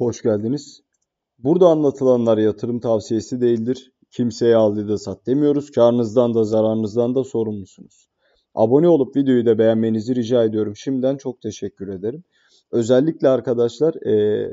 Hoş geldiniz. Burada anlatılanlar yatırım tavsiyesi değildir. Kimseye aldı da sat demiyoruz. Karnınızdan da zararınızdan da sorumlusunuz. Abone olup videoyu da beğenmenizi rica ediyorum. Şimdiden çok teşekkür ederim. Özellikle arkadaşlar e,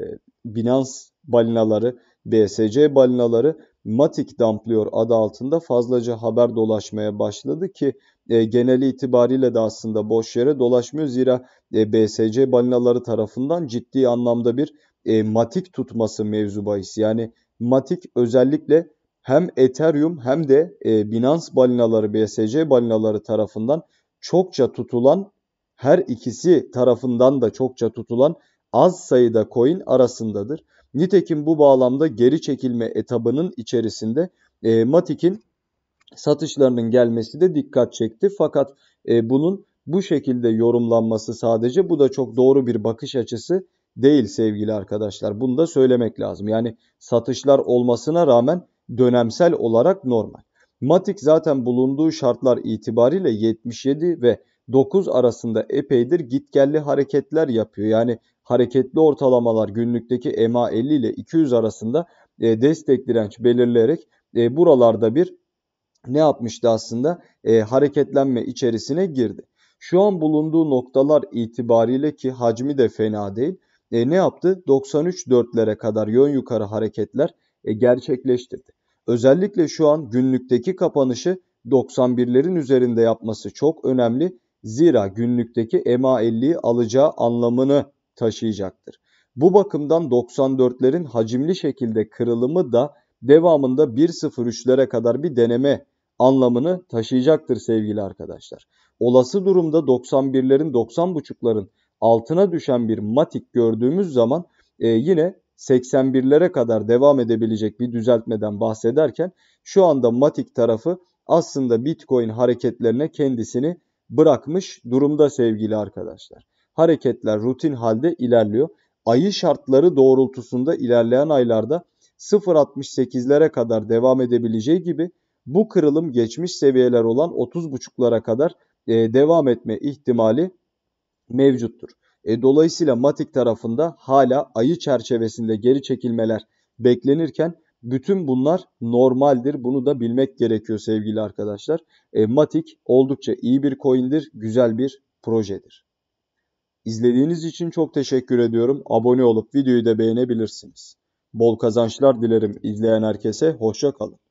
Binance balinaları, BSC balinaları Matik Dumplıyor adı altında fazlaca haber dolaşmaya başladı ki e, genel itibariyle de aslında boş yere dolaşmıyor. Zira e, BSC balinaları tarafından ciddi anlamda bir e, Matic tutması mevzu bahis. Yani matik özellikle hem Ethereum hem de e, Binance balinaları, BSC balinaları tarafından çokça tutulan her ikisi tarafından da çokça tutulan az sayıda coin arasındadır. Nitekim bu bağlamda geri çekilme etabının içerisinde e, Matic'in satışlarının gelmesi de dikkat çekti. Fakat e, bunun bu şekilde yorumlanması sadece bu da çok doğru bir bakış açısı değil sevgili arkadaşlar. Bunu da söylemek lazım. Yani satışlar olmasına rağmen dönemsel olarak normal. Matik zaten bulunduğu şartlar itibariyle 77 ve 9 arasında epeydir gitgelli hareketler yapıyor. Yani hareketli ortalamalar günlükteki EMA 50 ile 200 arasında e, destek direnç belirleyerek e, buralarda bir ne yapmıştı aslında? E, hareketlenme içerisine girdi. Şu an bulunduğu noktalar itibariyle ki hacmi de fena değil e, ne yaptı? 93 dörtlere kadar yön yukarı hareketler e, gerçekleştirdi. Özellikle şu an günlükteki kapanışı 91'lerin üzerinde yapması çok önemli. Zira günlükteki EMA 50'yi alacağı anlamını taşıyacaktır. Bu bakımdan 94'lerin hacimli şekilde kırılımı da devamında 1.03'lere kadar bir deneme anlamını taşıyacaktır sevgili arkadaşlar. Olası durumda 91'lerin 90.5'ların altına düşen bir matik gördüğümüz zaman e, yine 81'lere kadar devam edebilecek bir düzeltmeden bahsederken şu anda matik tarafı aslında Bitcoin hareketlerine kendisini bırakmış durumda sevgili arkadaşlar. Hareketler rutin halde ilerliyor. Ayı şartları doğrultusunda ilerleyen aylarda 0.68'lere kadar devam edebileceği gibi bu kırılım geçmiş seviyeler olan 30.5'lara kadar e, devam etme ihtimali mevcuttur. E, dolayısıyla Matik tarafında hala ayı çerçevesinde geri çekilmeler beklenirken bütün bunlar normaldir. Bunu da bilmek gerekiyor sevgili arkadaşlar. E, Matik oldukça iyi bir coin'dir, güzel bir projedir. İzlediğiniz için çok teşekkür ediyorum. Abone olup videoyu da beğenebilirsiniz. Bol kazançlar dilerim izleyen herkese. Hoşça kalın.